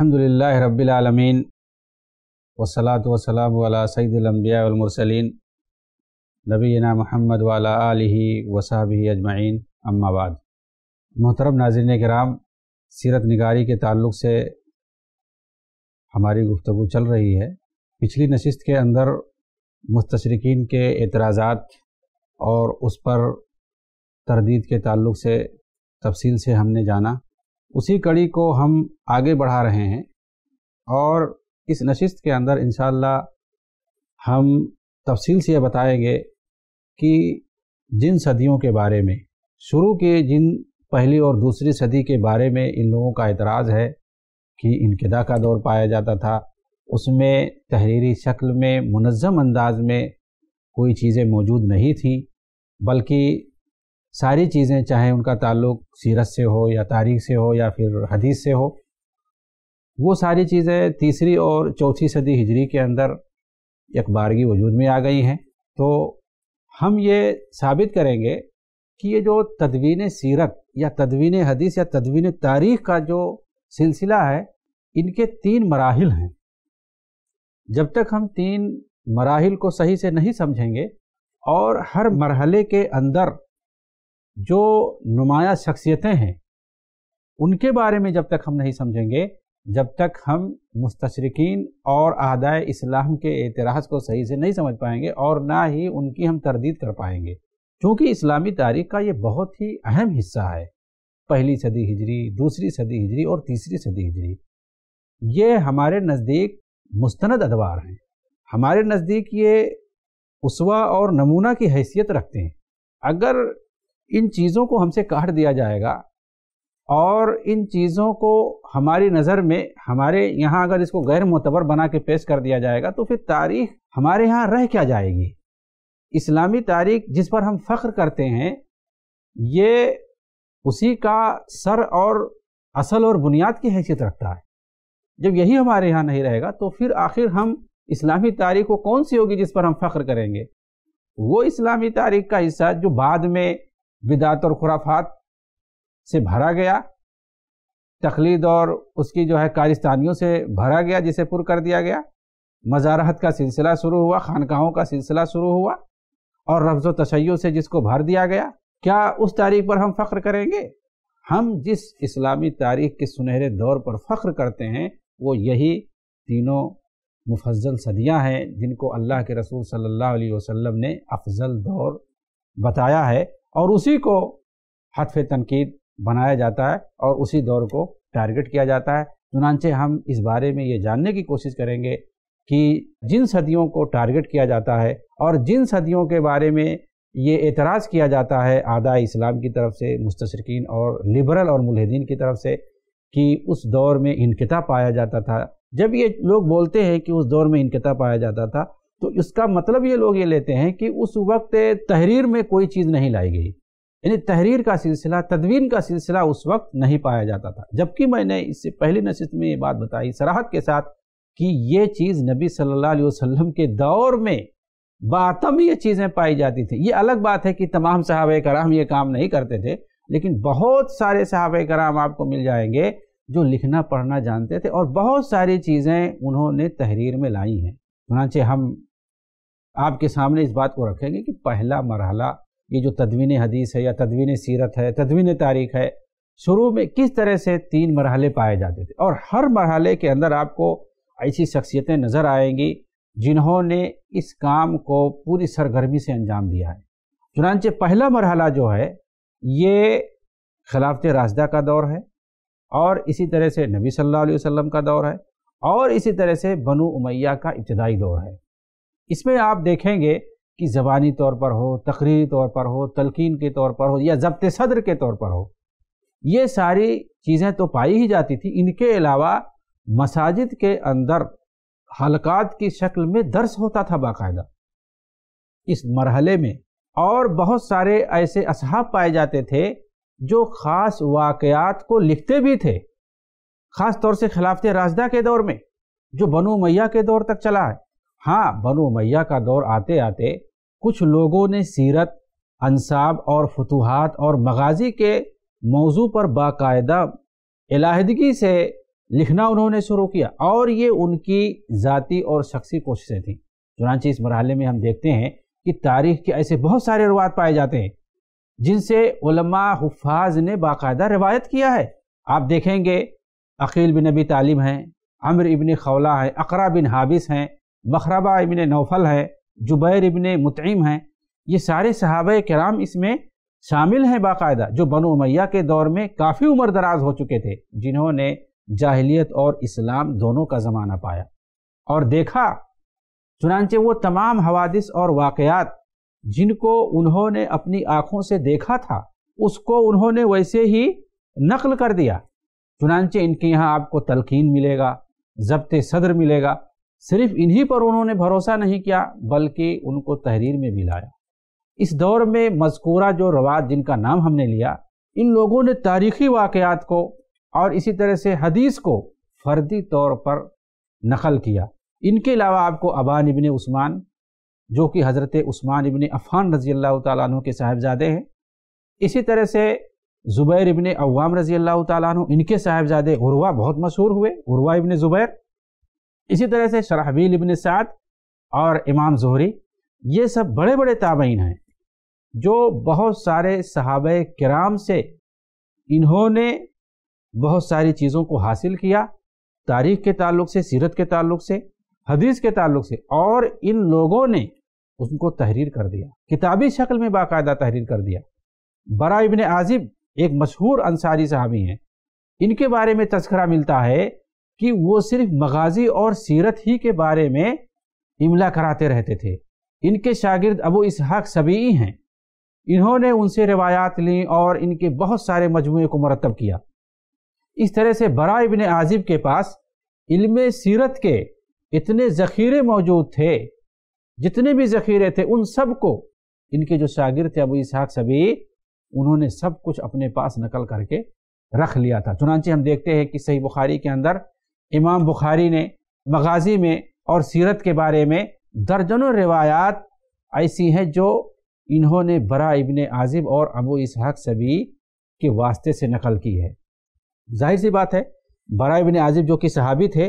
अलहमदिल्ला रबालमीन वसलात वसलाम सईदम्बियामरसलिन नबीना महमद वाला आलि वसाबी अजमाइन अम्माबाद मोहतरम नाजिन कराम सीरत नगारी के ताल्लुक से हमारी गुफ्तु चल रही है पिछली नशस्त के अंदर मुस्तरकिन के एतराज़ात और उस पर तरदीद के ताल्लुक से तफसील से हमने जाना उसी कड़ी को हम आगे बढ़ा रहे हैं और इस नशिस्त के अंदर इन हम तफसील से यह बताएंगे कि जिन सदियों के बारे में शुरू के जिन पहली और दूसरी सदी के बारे में इन लोगों का एतराज़ है कि इनकदा का दौर पाया जाता था उसमें तहरीरी शक्ल में मुनज़म अंदाज में कोई चीज़ें मौजूद नहीं थी बल्कि सारी चीज़ें चाहे उनका ताल्लुक सीरत से हो या तारीख से हो या फिर हदीस से हो वो सारी चीज़ें तीसरी और चौथी सदी हिजरी के अंदर बारगी वजूद में आ गई हैं तो हम ये साबित करेंगे कि ये जो तदवीन सीरत या तदवीन हदीस या तदवीन तारीख का जो सिलसिला है इनके तीन मराहल हैं जब तक हम तीन मराहल को सही से नहीं समझेंगे और हर मरहले के अंदर जो नुमाया शख्सियतें हैं उनके बारे में जब तक हम नहीं समझेंगे जब तक हम मुस्तरकिन और आदाय इस्लाम के एतराज़ को सही से नहीं समझ पाएंगे और ना ही उनकी हम तरदीद कर पाएंगे क्योंकि इस्लामी तारीख का ये बहुत ही अहम हिस्सा है पहली सदी हिजरी दूसरी सदी हिजरी और तीसरी सदी हिजरी ये हमारे नज़दीक मुस्ंद अदवार हैं हमारे नज़दीक ये उसवा और नमूना की हैसियत रखते हैं अगर इन चीज़ों को हमसे काट दिया जाएगा और इन चीज़ों को हमारी नज़र में हमारे यहाँ अगर इसको गैर मतबर बना के पेश कर दिया जाएगा तो फिर तारीख हमारे यहाँ रह क्या जाएगी इस्लामी तारीख जिस पर हम फ़ख्र करते हैं ये उसी का सर और असल और बुनियाद की हैसियत रखता है जब यही हमारे यहाँ नहीं रहेगा तो फिर आखिर हम इस्लामी तारीख को कौन सी होगी जिस पर हम फ़ख्र करेंगे वो इस्लामी तारीख का हिस्सा जो बाद में बिदात और खुराफात से भरा गया तखलीद और उसकी जो है कारिस्तानियों से भरा गया जिसे पुर कर दिया गया मजारहत का सिलसिला शुरू हुआ खानकाहों का सिलसिला शुरू हुआ और रफ्ज़ तशैयों से जिसको भर दिया गया क्या उस तारीख पर हम फ़ख्र करेंगे हम जिस इस्लामी तारीख के सुनहरे दौर पर फ़ख्र करते हैं वो यही तीनों मुफजल सदियां हैं जिनको अल्लाह के रसूल सल्लल्लाहु अलैहि वसल्लम ने अफजल दौर बताया है और उसी को हतफ तनकीद बनाया जाता है और उसी दौर को टारगेट किया जाता है चुनानचे हम इस बारे में ये जानने की कोशिश करेंगे कि जिन सदियों को टारगेट किया जाता है और जिन सदियों के बारे में ये एतराज़ किया जाता है आदा इस्लाम की तरफ से मुस्तरकिन और लिबरल और मुलहदीन की तरफ से कि उस दौर में इनकता पाया जाता था जब ये लोग बोलते हैं कि उस दौर में इनकता पाया जाता था तो इसका मतलब ये लोग ये लेते हैं कि उस वक्त तहरीर में कोई चीज़ नहीं लाई गई यानी तहरीर का सिलसिला तदवीन का सिलसिला उस वक्त नहीं पाया जाता था जबकि मैंने इससे पहली नशित में ये बात बताई सराहत के साथ कि ये चीज़ नबी सल्लल्लाहु अलैहि वसल्लम के दौर में बातम ये चीज़ें पाई जाती थी ये अलग बात है कि तमाम सहाब कराम ये काम नहीं करते थे लेकिन बहुत सारे सहाब कराम आपको मिल जाएंगे जो लिखना पढ़ना जानते थे और बहुत सारी चीज़ें उन्होंने तहरीर में लाई हैं चुनाचे हम आपके सामने इस बात को रखेंगे कि पहला मरहला ये जो तदवीन हदीस है या तदवीन सीरत है तदवीन तारीख है शुरू में किस तरह से तीन मरहले पाए जाते थे और हर मरहले के अंदर आपको ऐसी शख्सियतें नज़र आएंगी जिन्होंने इस काम को पूरी सरगर्मी से अंजाम दिया है चुनानचे पहला मरहला जो है ये खिलाफत राजदा का दौर है और इसी तरह से नबी सल्लल्लाहु अलैहि वसल्लम का दौर है और इसी तरह से बनु उमैया का इब्तदाई दौर है इसमें आप देखेंगे कि ज़बानी तौर पर हो तकरीरी तौर पर हो तलकिन के तौर पर हो या जब्त सदर के तौर पर हो ये सारी चीज़ें तो पाई ही जाती थी इनके अलावा मसाजिद के अंदर हलकात की शक्ल में दर्स होता था बाकायदा इस मरहले में और बहुत सारे ऐसे असहाब पाए जाते थे जो ख़ास वाक़ात को लिखते भी थे ख़ास तौर से खिलाफत राजदा के दौर में जो बनु मैया के दौर तक चला है हाँ बनो मैया का दौर आते आते कुछ लोगों ने सीरत अनसाब और फतूहत और मगाजी के मौजू पर बाकायदा इलाहदगी से लिखना उन्होंने शुरू किया और ये उनकी ज़ाती और शख्सी कोशिशें थीं चुनाच इस मरहले में हम देखते हैं कि तारीख के ऐसे बहुत सारे रवायत पाए जाते हैं जिनसे हफाज ने बाकायदा रिवायत किया है आप देखेंगे अकील बिन नबी तालिम हैं अमर इबन खौला हैं अकरा बिन हाबिस हैं मखरबा इबन नौफल है जुबैर इबन मतम हैं ये सारे सहाब कराम इसमें शामिल हैं बाकायदा जो बनो मैया के दौर में काफ़ी उम्र दराज हो चुके थे जिन्होंने जाहलीत और इस्लाम दोनों का ज़माना पाया और देखा चुनानचे वो तमाम हवादिस और वाक़ात जिनको उन्होंने अपनी आँखों से देखा था उसको उन्होंने वैसे ही नकल कर दिया चुनानचे इनके यहाँ आपको तलकिन मिलेगा जब्त सदर मिलेगा सिर्फ इन्हीं पर उन्होंने भरोसा नहीं किया बल्कि उनको तहरीर में भी लाया इस दौर में मजकूरा जो रवाज जिनका नाम हमने लिया इन लोगों ने तारीखी वाक़ात को और इसी तरह से हदीस को फर्दी तौर पर नकल किया इनके अलावा आपको अबान इबन उस्मान जो कि हज़रत उस्मान इबन अफ़ान रज़ी अल्लाह तु के साहेबजादे हैं इसी तरह से ज़ुबैर इबन अवाम रज़ी अल्लाह तु इनके साहिबजादे उर्वा बहुत मशहूर हुए उर्वा इबन ज़ुबैर इसी तरह से शराहबील इबन साद और इमाम जहरी ये सब बड़े बड़े ताबीन हैं जो बहुत सारे सहाब कराम से इन्होंने बहुत सारी चीज़ों को हासिल किया तारीख के ताल्लुक से सीरत के ताल्लुक से हदीस के ताल्लुक से और इन लोगों ने उनको तहरीर कर दिया किताबी शक्ल में बाकायदा तहरीर कर दिया बरा इबन आजिब एक मशहूर अंसारी साहबी हैं इनके बारे में तस्करा मिलता है कि वो सिर्फ मगाजी और सीरत ही के बारे में इमला कराते रहते थे इनके शागिर्द अबू इसहाक सभी हैं इन्होंने उनसे रिवायात लीं और इनके बहुत सारे मजमू को मरतब किया इस तरह से बरा इबन आजिब के पास इल्म सीरत के इतने ज़ख़ीरे मौजूद थे जितने भी ज़ख़ीरे थे उन सब को इनके जो शागिर थे अबू इसहाक सभी उन्होंने सब कुछ अपने पास नकल करके रख लिया था चुनानचे हम देखते हैं कि सही बुखारी के अंदर इमाम बुखारी ने मगाजी में और सीरत के बारे में दर्जनों रिवायात ऐसी हैं जो इन्होंने बरा इबन आजिब और अबू इसहाक सभी के वास्ते से नकल की है जाहिर सी बात है बरा इबन आजिब जो कि सहाबी थे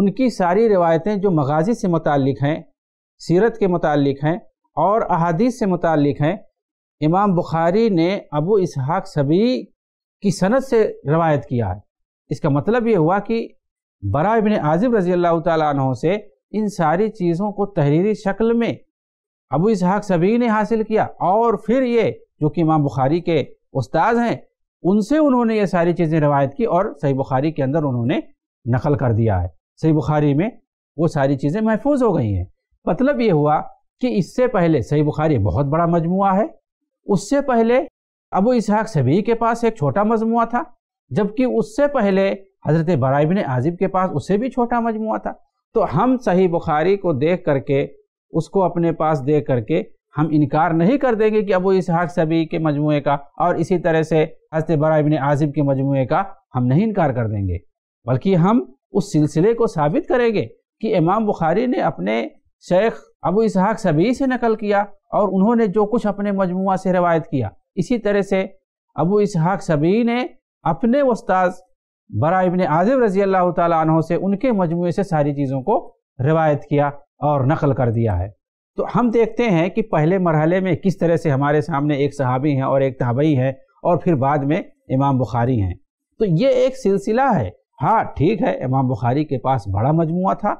उनकी सारी रिवायतें जो मगाजी से मुतक़ हैं सीरत के मुतक़ हैं और अहादीस से मुतक़ हैं इमाम बुखारी ने अबू इसहाक सभी की सनत से रवायत किया है इसका मतलब ये हुआ कि बरा इबन आजिब रजी अल्लाह तहों से इन सारी चीज़ों को तहरीरी शक्ल में अबू इसहाक सभी ने हासिल किया और फिर ये जो कि इमाम बुखारी के उस्ताद हैं उनसे उन्होंने ये सारी चीज़ें रवायत की और सही बुखारी के अंदर उन्होंने नकल कर दिया है सही बुखारी में वो सारी चीज़ें महफूज हो गई हैं मतलब ये हुआ कि इससे पहले सही बुखारी बहुत बड़ा मजमू है उससे पहले अबू इसहाक सभी के पास एक छोटा मजमू था जबकि उससे पहले हज़रत बराबन आजिब के पास उससे भी छोटा मजमू था तो हम सही बुखारी को देख करके उसको अपने पास देख करके हम इनकार नहीं कर देंगे कि अबू इसहाक सभी के मजमू का और इसी तरह से हजरत बराबिन आजिब के मजमू का हम नहीं इनकार कर देंगे बल्कि हम उस सिलसिले को साबित करेंगे कि इमाम बुखारी ने अपने शेख अबू इसहाक सभी से नकल किया और उन्होंने जो कुछ अपने मजमू से रवायत किया इसी तरह से अबू इसहाक सभी ने अपने उस्ताज़ बरा इबन आजिब रजी अल्लाह तहों से उनके मजमू से सारी चीज़ों को रिवायत किया और नकल कर दिया है तो हम देखते हैं कि पहले मरहले में किस तरह से हमारे सामने एक सहाबी हैं और एक तबई है और फिर बाद में इमाम बुखारी हैं तो ये एक सिलसिला है हाँ ठीक है इमाम बुखारी के पास बड़ा मजमू था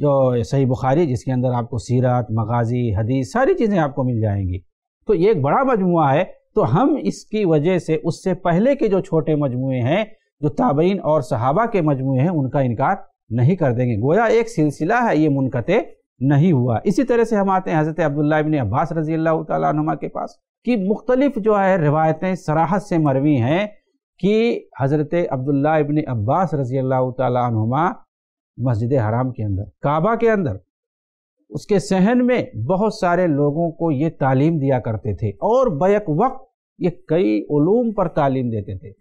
जो सही बुखारी जिसके अंदर आपको सीरत मगाजी हदीस सारी चीज़ें आपको मिल जाएंगी तो ये एक बड़ा मजमू है तो हम इसकी वजह से उससे पहले के जो छोटे मजमू हैं जो ताबीन और सहाबा के मजमू हैं उनका इनकार नहीं कर देंगे गोया एक सिलसिला है ये मुनकते नहीं हुआ इसी तरह से हम आते हैं हज़रत अब्दुल्ला इबन अब्बास रजी अल्लाह तुमा के पास कि मुख्तलिफ जो है रिवायतें सराहत से मरवी हैं कि हज़रत अब्दुल्ला इबन अब्बास रजी अल्लाह तुमा मस्जिद हराम के अंदर काबा के अंदर उसके सहन में बहुत सारे लोगों को ये तालीम दिया करते थे और बैक वक्त ये कई ओलूम पर तालीम देते थे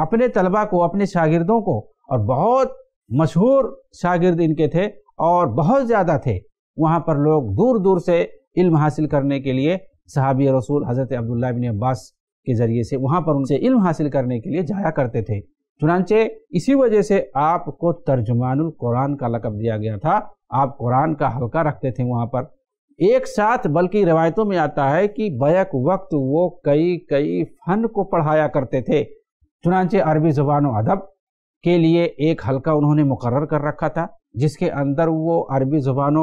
अपने तलबा को अपने शागिर्दों को और बहुत मशहूर शागिर्द इनके थे और बहुत ज़्यादा थे वहाँ पर लोग दूर दूर से इल्म हासिल करने के लिए सहाबी रसूल हज़रत अब्दुल्ला बिन अब्बास के ज़रिए से वहाँ पर उनसे इल्म हासिल करने के लिए जाया करते थे चुनाचे इसी वजह से आपको तर्जुमानुल कुरान का लकब दिया गया था आप कुरान का हल्का रखते थे वहाँ पर एक साथ बल्कि रिवायतों में आता है कि बैक वक्त वो कई कई फन को पढ़ाया करते थे चुनाचे अरबी ज़बान अदब के लिए एक हलका उन्होंने मुकर कर रखा था जिसके अंदर वो अरबी ज़बान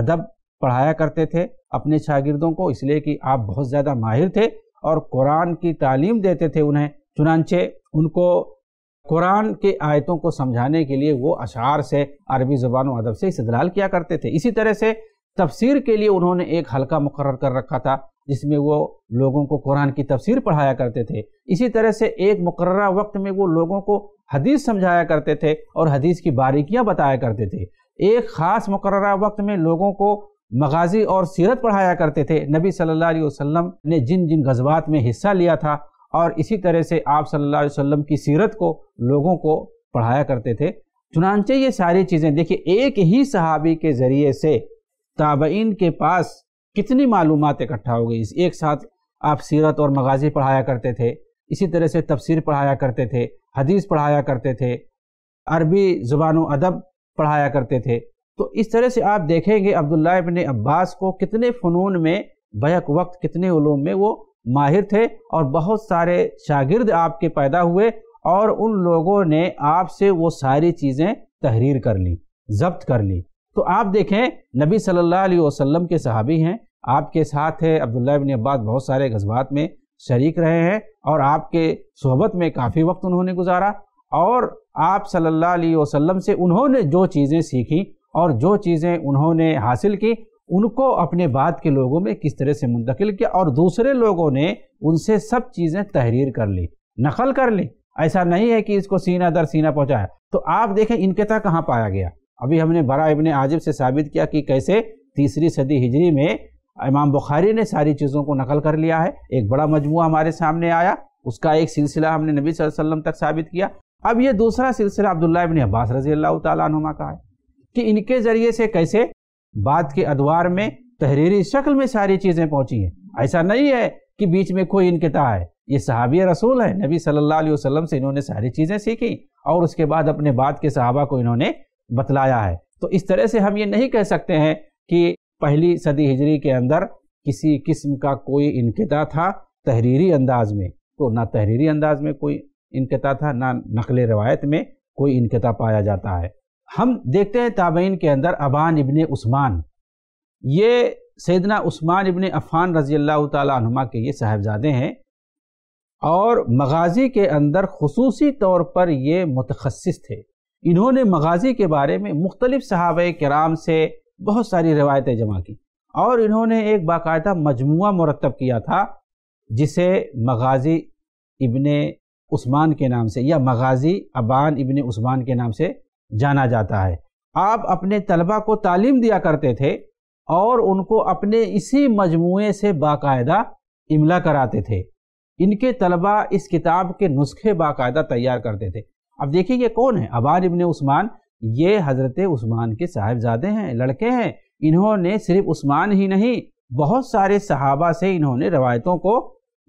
अदब पढ़ाया करते थे अपने शागिदों को इसलिए कि आप बहुत ज़्यादा माहिर थे और कुरान की तालीम देते थे उन्हें चुनाचे उनको कुरान के आयतों को समझाने के लिए वो अशार से अरबी ज़बान अदब से इस्तलाल किया करते थे इसी तरह से तफसीर के लिए उन्होंने एक हलका मुकर कर रखा था जिसमें वो लोगों को कुरान की तफसीर पढ़ाया करते थे इसी तरह से एक मुकर वक्त में वो लोगों को हदीस समझाया करते थे और हदीस की बारीकियां बताया करते थे एक ख़ास मुकर वक्त में लोगों को मगाजी और सीरत पढ़ाया करते थे नबी सल्लल्लाहु अलैहि वसल्लम ने जिन जिन गजबात में हिस्सा लिया था और इसी तरह से आप सल्ला अलैहि की सीरत को लोगों को पढ़ाया करते थे चुनानचे ये सारी चीज़ें देखिए एक ही सहाबी के ज़रिए से ताबइन के पास कितनी मालूम इकट्ठा हो गई एक साथ आप सीरत और मगाजी पढ़ाया करते थे इसी तरह से तफसीर पढ़ाया करते थे हदीस पढ़ाया करते थे अरबी ज़ुबान अदब पढ़ाया करते थे तो इस तरह से आप देखेंगे अब्दुल्ला इबन अब्बास को कितने फ़नून में बैक वक्त कितने ूम में वो माहिर थे और बहुत सारे शागिर्द आपके पैदा हुए और उन लोगों ने आपसे वो सारी चीज़ें तहरीर कर ली जब्त कर ली तो आप देखें नबी सल्लल्लाहु अलैहि वसल्लम के सहाबी हैं आपके साथ है अब्दुल्ला बिन अब्बास बहुत सारे गजबात में शरीक रहे हैं और आपके सोहबत में काफ़ी वक्त उन्होंने गुजारा और आप सल्लल्लाहु अलैहि वसल्लम से उन्होंने जो चीज़ें सीखी और जो चीज़ें उन्होंने हासिल की उनको अपने बाद के लोगों में किस तरह से मुंतकिल किया और दूसरे लोगों ने उनसे सब चीज़ें तहरीर कर ली नकल कर ली ऐसा नहीं है कि इसको सीना दर सीना पहुँचाया तो आप देखें इनकता कहाँ पाया गया अभी हमने बरा इबन आजिब से साबित किया कि कैसे तीसरी सदी हिजरी में इमाम बुखारी ने सारी चीज़ों को नकल कर लिया है एक बड़ा मजमू हमारे सामने आया उसका एक सिलसिला हमने नबी वसल्लम तक साबित किया अब ये दूसरा सिलसिला अब्दुल्ला इबन अब्बास रजी अल्लाह तुमा का है कि इनके ज़रिए से कैसे बाद के अदवार में तहरीरी शक्ल में सारी चीज़ें पहुँची हैं ऐसा नहीं है कि बीच में कोई इनकता है ये सहाबी रसूल है नबी सल्लल्लाहु अलैहि वसल्लम से इन्होंने सारी चीज़ें सीखी और उसके बाद अपने बाद के सहाबा को इन्होंने बतलाया है तो इस तरह से हम ये नहीं कह सकते हैं कि पहली सदी हिजरी के अंदर किसी किस्म का कोई इनकता था तहरीरी अंदाज में तो ना तहरीरी अंदाज में कोई इनकता था ना नकल रवायत में कोई इनकता पाया जाता है हम देखते हैं ताबेन के अंदर अबान इबन उस्मान ये सैदना उस्मान इबन अफ़ान रज़ी अल्लाह तुमा के ये साहबजादे हैं और मगाजी के अंदर खसूसी तौर पर ये मुतखस थे इन्होंने मगाजी के बारे में मुख्तलिफ सहाब कराम से बहुत सारी रवायतें जमा की और इन्होंने एक बाकायदा मजमू मुरतब किया था जिसे मगाजी इबन उस्मान के नाम से या मगाजी अबान इबन उस्मान के नाम से जाना जाता है आप अपने तलबा को तालीम दिया करते थे और उनको अपने इसी मजमू से बाकायदा इमला कराते थे इनके तलबा इस किताब के नुस्खे बाकायदा तैयार करते थे अब देखिए ये कौन है अबान इबन उस्मान ये हज़रत उस्मान के साहिबजादे हैं लड़के हैं इन्होंने सिर्फ उस्मान ही नहीं बहुत सारे सहाबा से इन्होंने रवायतों को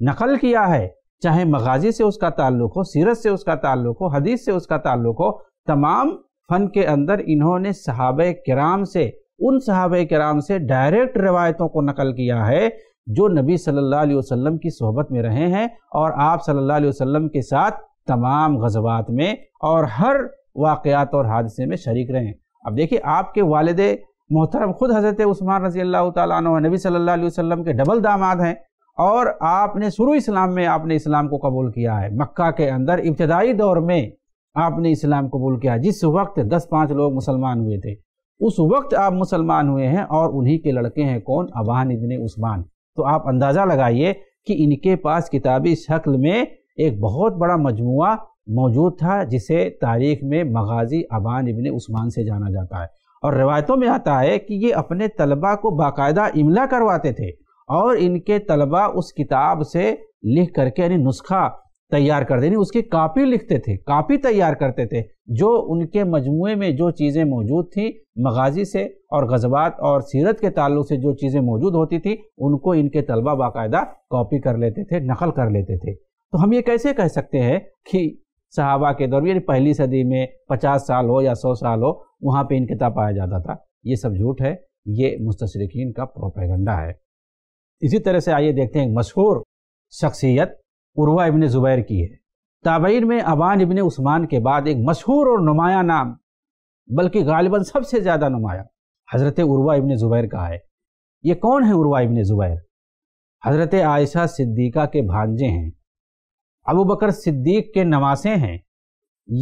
नकल किया है चाहे मगाजी से उसका ताल्लुक हो सीरत से उसका ताल्लुक हो हदीस से उसका ताल्लुक हो तमाम फ़न के अंदर इन्होंने सहाब कराम से उन सहाब कराम से डायरेक्ट रवायतों को नकल किया है जो नबी सल्लल्लाहु अलैहि वसल्लम की सोहबत में रहे हैं और आप सल्लल्लाहु अलैहि वसल्लम के साथ तमाम गजबात में और हर वाक़ात और हादसे में शरीक रहें अब देखिए आपके वालद मोहतरम ख़ुद हज़रत उस्मान रजी अल्लाह तबी सल्ला वसम के डबल दामाद हैं और आपने शुरू इस्लाम में आपने इस्लाम को कबूल किया है मक्का के अंदर इब्तदाई दौर में आपने इस्लाम कबूल किया जिस वक्त दस पाँच लोग मुसलमान हुए थे उस वक्त आप मुसलमान हुए हैं और उन्हीं के लड़के हैं कौन अबान इबन उस्मान तो आप अंदाज़ा लगाइए कि इनके पास किताबी शक्ल में एक बहुत बड़ा मजमु मौजूद था जिसे तारीख में मगाजी अबान इबन उस्मान से जाना जाता है और रवायतों में आता है कि ये अपने तलबा को बाकायदा इमला करवाते थे और इनके तलबा उस किताब से लिख करके यानी नुस्खा तैयार कर देनी उसकी कापी लिखते थे कापी तैयार करते थे जो उनके मजमू में जो चीज़ें मौजूद थी मगाजी से और गजबात और सीरत के ताल्लुक से जो चीज़ें मौजूद होती थी उनको इनके तलबा बाकायदा कॉपी कर लेते थे नकल कर लेते थे तो हम ये कैसे कह सकते हैं कि सहाबा के दौर यानी पहली सदी में पचास साल हो या सौ साल हो वहाँ पर इनकता पाया जाता था ये सब झूठ है ये मुस्तरकिन का प्रोपेगंडा है इसी तरह से आइए देखते हैं एक मशहूर शख्सियत उर्वा इबन ज़ुबैर की है ताबीर में अबान इबन उस्मान के बाद एक मशहूर और नुमाया नाम बल्कि गालिबा सबसे ज़्यादा नुमाया हज़रत उर्वा इबन ज़ुबैर का है ये कौन है उर्वा इबन ज़ुबैर हज़रत आयशा सिद्दीक़ा के भांजे हैं अबू बकर सिद्दीक के नवासे हैं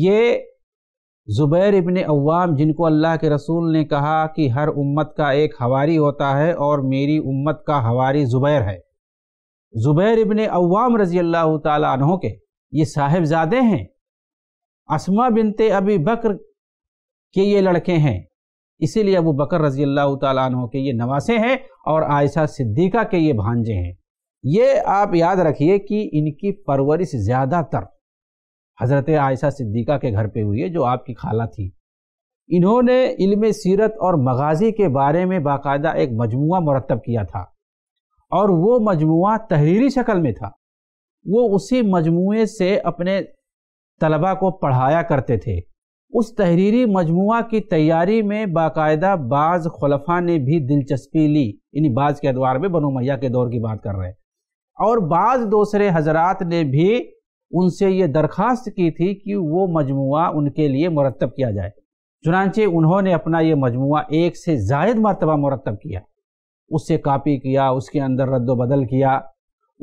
ये ज़ुबैर इबन अवाम जिनको अल्लाह के रसूल ने कहा कि हर उम्मत का एक हवारी होता है और मेरी उम्मत का हवारी ज़ुबैर है ज़ुबैर इबन अवाम रज़ी अल्लाह तहों के ये साहेबजादे हैं असमा बिनते अबी बकर के ये लड़के हैं इसीलिए अबू बकर रज़ी अल्लाह तहों के ये नवासे हैं और आयशा सिद्दीक़ा के ये भांजे हैं ये आप याद रखिए कि इनकी परवरिश ज़्यादातर हज़रत आयशा सिद्दीक़ा के घर पे हुई है जो आपकी खाला थी इन्होंने इल्म सीरत और मगाजी के बारे में बाकायदा एक मजमू मरतब किया था और वो मजमू तहरीरी शक्ल में था वो उसी मजमू से अपने तलबा को पढ़ाया करते थे उस तहरीरी मजमु की तैयारी में बाकायदा बाज़ खलफा ने भी दिलचस्पी ली इन्हीं बाज़ के अदवार में बनो मैया के दौर की बात कर रहे हैं और बाद दूसरे हजरात ने भी उनसे ये दरख्वास्त की थी कि वो मजमू उनके लिए मुरतब किया जाए चुनानचे उन्होंने अपना ये मजमू एक से जायद मरतबा मुरतब किया उससे कापी किया उसके अंदर रद्द बदल किया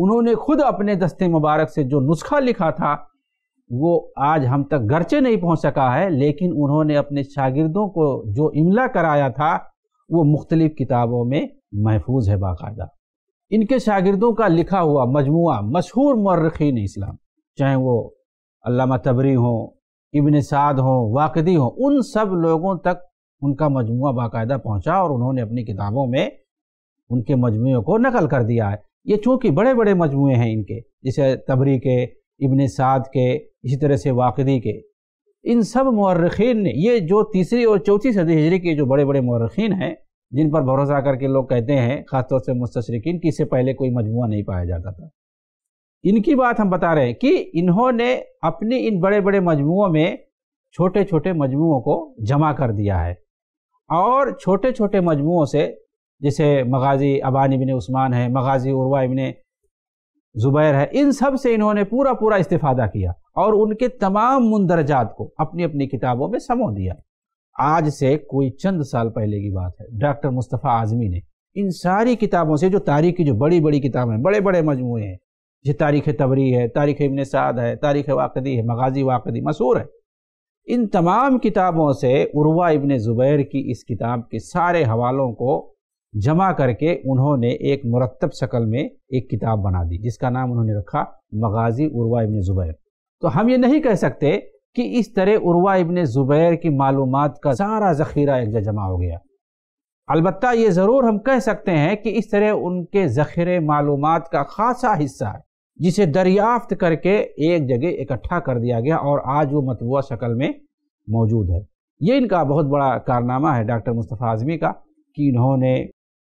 उन्होंने खुद अपने दस्ते मुबारक से जो नुस्खा लिखा था वो आज हम तक गर्चे नहीं पहुंच सका है लेकिन उन्होंने अपने शागिर्दों को जो इमला कराया था वो मुख्तलिफ़ किताबों में महफूज है बाकायदा इनके शागिर्दों का लिखा हुआ मजमू मशहूर मर्रखीन इस्लाम चाहे वो अल्लामा तबरी हों इबन साद हों वाकदी हों उन सब लोगों तक उनका मजमू बाकायदा पहुँचा और उन्होंने अपनी किताबों में उनके मजमू को नकल कर दिया है ये चूँकि बड़े बड़े मजमू हैं इनके जैसे तबरी के इबन साद के इसी तरह से वाकदी के इन सब मर्रखीन ने ये जो तीसरी और चौथी सदी हिजरी के जो बड़े बड़े मर्रखीन हैं जिन पर भरोसा करके लोग कहते हैं ख़ासतौर से मुस्तरकिन कि इससे पहले कोई मजमू नहीं पाया जाता था इनकी बात हम बता रहे हैं कि इन्होंने अपने इन बड़े बड़े मजमुओं में छोटे छोटे मजमुओं को जमा कर दिया है और छोटे छोटे मजमुओं से जैसे मगाजी अबान इबिन उस्मान है मगाजी उर्वा इबिन ज़ुबैर है इन सब से इन्होंने पूरा पूरा इस्तीफ़ादा किया और उनके तमाम मंदरजात को अपनी अपनी किताबों में समो दिया आज से कोई चंद साल पहले की बात है डॉक्टर मुस्तफ़ा आजमी ने इन सारी किताबों से जो तारीख की जो बड़ी बड़ी किताबें हैं बड़े बड़े मजमू हैं जो तारीख तबरी है तारीख इबन साद है तारीख वाकदी है मगाजी वाकदी मशहूर है इन तमाम किताबों से उर्वा इबन ज़ुबैर की इस किताब के सारे हवालों को जमा करके उन्होंने एक मुरतब शक्ल में एक किताब बना दी जिसका नाम उन्होंने रखा मगाजी उर्वा इबन ज़ुबैर तो हम ये नहीं कह सकते कि इस तरह उर्वा इबन ज़ुबैर की मालूम का सारा ज़ख़ीरा एक जमा हो गया अलबत् ये ज़रूर हम कह सकते हैं कि इस तरह उनके ज़ख़ीरे मालूम का ख़ासा हिस्सा है जिसे दरियाफ्त करके एक जगह इकट्ठा कर दिया गया और आज वो मतबूा शक्ल में मौजूद है ये इनका बहुत बड़ा कारनामा है डॉक्टर मुस्तफ़ा आज़मी का कि इन्होंने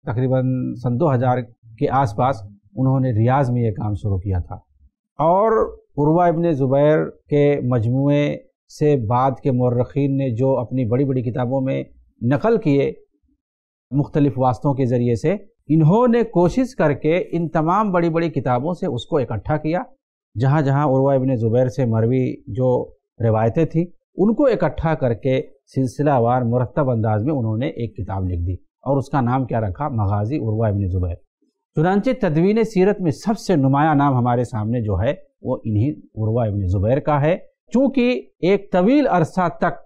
तकरीबन सन 2000 के आसपास उन्होंने रियाज में ये काम शुरू किया था और उर्वा इबन ज़ुबैर के मजमू से बाद के मर्रखीन ने जो अपनी बड़ी बड़ी किताबों में नकल किए मुख्तलिफ़ वास्तों के ज़रिए से इन्होंने कोशिश करके इन तमाम बड़ी बड़ी किताबों से उसको इकट्ठा किया जहाँ जहाँ उर्वा इबन ज़ुबैर से मरवी जो रिवायतें थी उनको इकट्ठा करके सिलसिलावार मरतब अंदाज में उन्होंने एक किताब लिख दी और उसका नाम क्या रखा मगाजी उर्वा इबन ज़ुबैर चुनानचे तदवीन सीरत में सबसे नुमाया नाम हमारे सामने जो है वो इन्हीं उर्वा इबन ज़ुबैर का है चूँकि एक तवील अरसा तक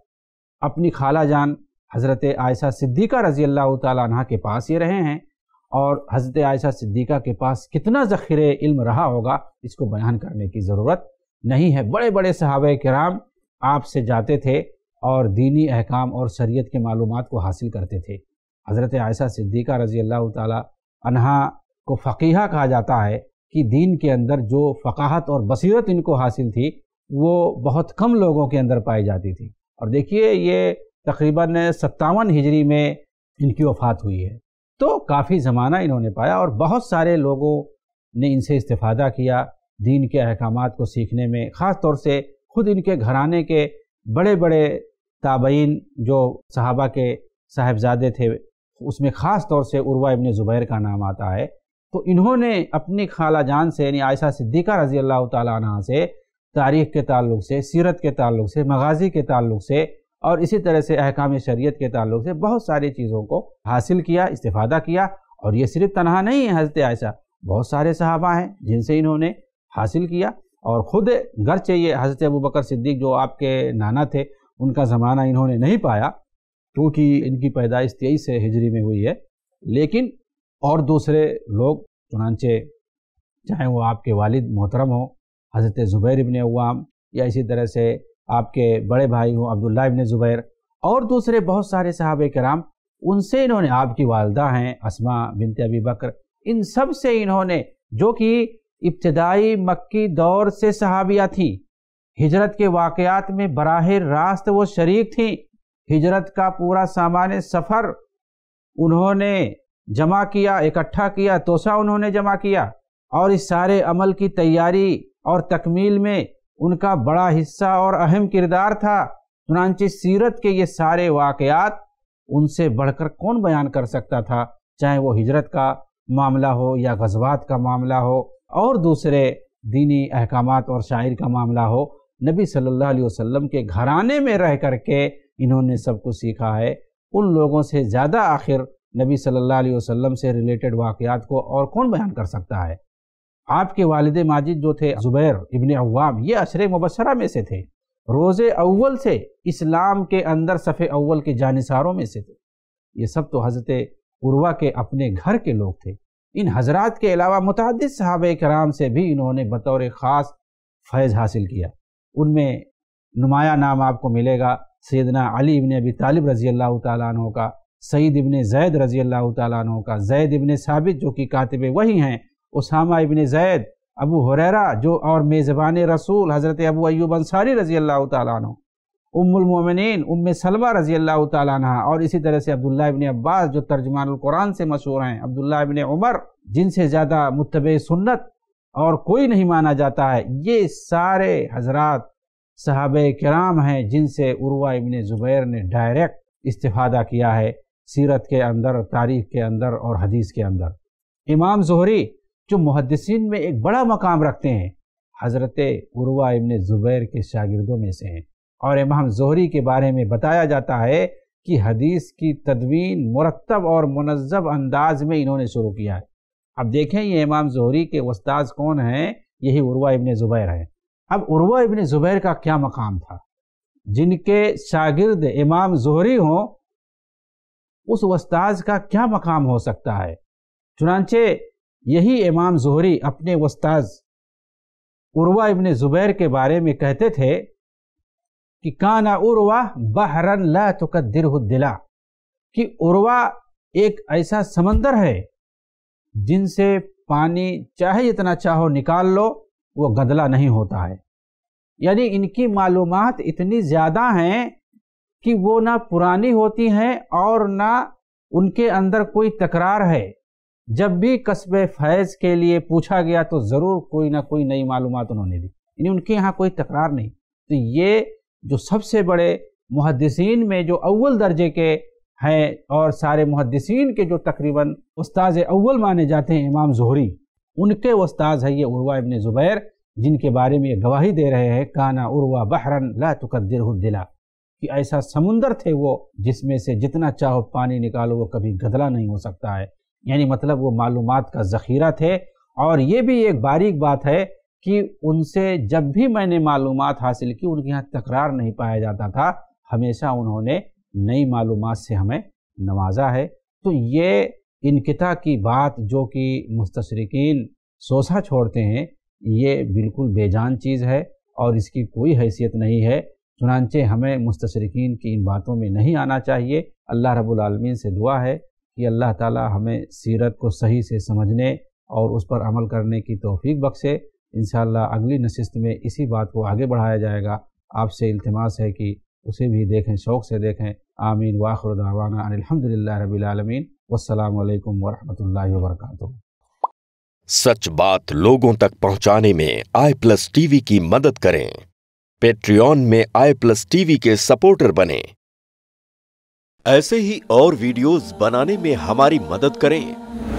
अपनी खाला जान हज़रत आयसा सिद्दीक़ा रज़ी अल्लाह तह के पास ये रहे हैं और हज़रत आयसा सिद्दीक़ा के पास कितना ज़ख़ीर इल्म रहा होगा इसको बयान करने की ज़रूरत नहीं है बड़े बड़े सहाब कराम आपसे जाते थे और दीनी अहकाम और शरीयत के मालूम को हासिल करते थे हज़रत आयशा सिद्दीक़ा रज़ी अल्लाह तह को फ़कीहा कहा जाता है कि दीन के अंदर जो फ़काहत और बसीरत इनको हासिल थी वो बहुत कम लोगों के अंदर पाई जाती थी और देखिए ये तकरीबन सत्तावन हिजरी में इनकी वफात हुई है तो काफ़ी ज़माना इन्होंने पाया और बहुत सारे लोगों ने इनसे इस्ता किया दीन के अहकाम को सीखने में ख़ास तौर से खुद इनके घराने के बड़े बड़े ताबईन जो सहाबा के साहेबजादे थे उसमें ख़ास तौर से उर्वा इबन ज़ुबैर का नाम आता है तो इन्होंने अपनी खाला जान से यानी आयशा सिद्दीका रजी अल्लाह तह से तारीख़ के ताल्लुक से सीरत के ताल्लुक से मगाजी के ताल्लुक से और इसी तरह से अहकाम शरीयत के ताल्लुक से बहुत सारी चीज़ों को हासिल किया इस्ता किया और ये सिर्फ तनहा नहीं है हज़रत आयशा बहुत सारे सहाबा हैं जिनसे इन्होंने हासिल किया और ख़ुद घर चाहिए हज़रत अबू बकर सिद्दीक जो आपके नाना थे उनका ज़माना इन्होंने नहीं पाया क्योंकि इनकी पैदाइश तेईस से हिजरी में हुई है लेकिन और दूसरे लोग चुनानचे चाहे वो आपके वालिद मोहतरम हो हज़रत ज़ुबैर इबन अवाम या इसी तरह से आपके बड़े भाई हों अब्दुल्ला इबन ज़ुबैर और दूसरे बहुत सारे सहाबे कराम उनसे इन्होंने आपकी वालदा हैं असमा बिनते अबी बकर इन सब से इन्होंने जो कि इब्तदाई मक्की दौर से सहाबिया थी हिजरत के वाक़ात में बराह रास्त वो शरीक थी हिजरत का पूरा सामान्य सफ़र उन्होंने जमा किया इकट्ठा किया तोसा उन्होंने जमा किया और इस सारे अमल की तैयारी और तकमील में उनका बड़ा हिस्सा और अहम किरदार था चुनानचे सीरत के ये सारे वाकयात उनसे बढ़कर कौन बयान कर सकता था चाहे वो हिजरत का मामला हो या गजबात का मामला हो और दूसरे दीनी अहकाम और शायर का मामला हो नबी सल्लल्लाहु अलैहि वसल्लम के घराने में रह कर के इन्होंने सब कुछ सीखा है उन लोगों से ज़्यादा आखिर नबी सल्लल्लाहु अलैहि वसल्लम से रिलेटेड वाक़ात को और कौन बयान कर सकता है आपके वालद माजिद जो थे ज़ुबैर इबन अवाम ये अशर मुबसरा में से थे रोज़े अव्वल से इस्लाम के अंदर सफ़े अव्वल के जानिसारों में से थे ये सब तो हज़रत उर्वा के अपने घर के लोग थे इन हजरात के अलावा मुतद साहब कराम से भी इन्होंने बतौर ख़ास फैज़ हासिल किया उनमें नुमाया नाम आपको मिलेगा सैदना अली इबन अबी तालिब रज़ी अल्लाह तुका का सईद इबन जैद रजी अल्लाह तु का जैद इबन साबित जो कि कातब वही हैं उसामा इबन जैद अबू हुररा जो और मेज़बान रसूल हज़रत अबू अयूब अंसारी रजी अल्लाह तु उम्मिन उम सलमा रजी अल्लाह तह और इसी तरह से अब्दुल्ला इबन अब्बास जो तर्जमानकुरान से मशहूर हैं अब्दुल्ला इबन उमर जिनसे ज़्यादा मुतब सुन्नत और कोई नहीं माना जाता है ये सारे हजरात सहाब कराम हैं जिनसे उर्वा इबन ज़ुबैर ने डायरेक्ट इस्तादा किया है सीरत के अंदर तारीख के अंदर और हदीस के अंदर इमाम जहरी जो मुहदसिन में एक बड़ा मकाम रखते हैं हज़रत उर्वा इबन ज़ुबैर के शागिदों में से हैं और इमाम जहरी के बारे में बताया जाता है कि हदीस की तदवीन मुरतब और मनजब अंदाज में इन्होंने शुरू किया है अब देखें ये इमाम जहरी के उस्ताद कौन हैं यही उर्वा इबन ज़ुबैर हैं अब उर्वा इबन ज़ुबैर का क्या मकाम था जिनके शागिर्द इमाम जहरी हों उस वस्ताज का क्या मकाम हो सकता है चुनाचे यही इमाम जहरी अपने वस्ताज उर्वा इबन ज़ुबैर के बारे में कहते थे कि काना उर्वा बहरन ला दिला कि उर्वा एक ऐसा समंदर है जिनसे पानी चाहे इतना चाहो निकाल लो वो गदला नहीं होता है यानी इनकी मालूमात इतनी ज़्यादा हैं कि वो ना पुरानी होती हैं और ना उनके अंदर कोई तकरार है जब भी कस्ब फैज़ के लिए पूछा गया तो ज़रूर कोई ना कोई नई मालूम उन्होंने दी यानी उनके यहाँ कोई तकरार नहीं तो ये जो सबसे बड़े मुहदसिन में जो अव्वल दर्जे के हैं और सारे मुहदसिन के जो तकरीबन उस्ताद अव्वल माने जाते हैं इमाम जहरी उनके उस्ताद है ये उर्वा इबन ज़ुबैर जिनके बारे में ये गवाही दे रहे हैं काना उर्वा बहरन ला तुकदिर दिला कि ऐसा समुंदर थे वो जिसमें से जितना चाहो पानी निकालो वो कभी गदला नहीं हो सकता है यानी मतलब वो मालूम का ज़ख़ीरा थे और ये भी एक बारीक बात है कि उनसे जब भी मैंने मालूम हासिल की उनके यहाँ तकरार नहीं पाया जाता था हमेशा उन्होंने नई मालूम से हमें नवाजा है तो ये इनकता की बात जो कि मुस्तरकिन सोसा छोड़ते हैं ये बिल्कुल बेजान चीज़ है और इसकी कोई हैसियत नहीं है चुनानचे हमें मुस्तरकिन की इन बातों में नहीं आना चाहिए अल्लाह रबालमीन से दुआ है कि अल्लाह ताला हमें सीरत को सही से समझने और उस पर अमल करने की तोफ़ी बख्शे इन अगली नशस्त में इसी बात को आगे बढ़ाया जाएगा आपसे इल्तमास है कि उसे भी देखें शौक़ से देखें आमीन वाखर दावाना रबीआलमीन रबालमीन वालकम वरहमल सच बात लोगों तक पहुंचाने में आई प्लस टीवी की मदद करें पेट्रियन में आई प्लस टीवी के सपोर्टर बने ऐसे ही और वीडियोस बनाने में हमारी मदद करें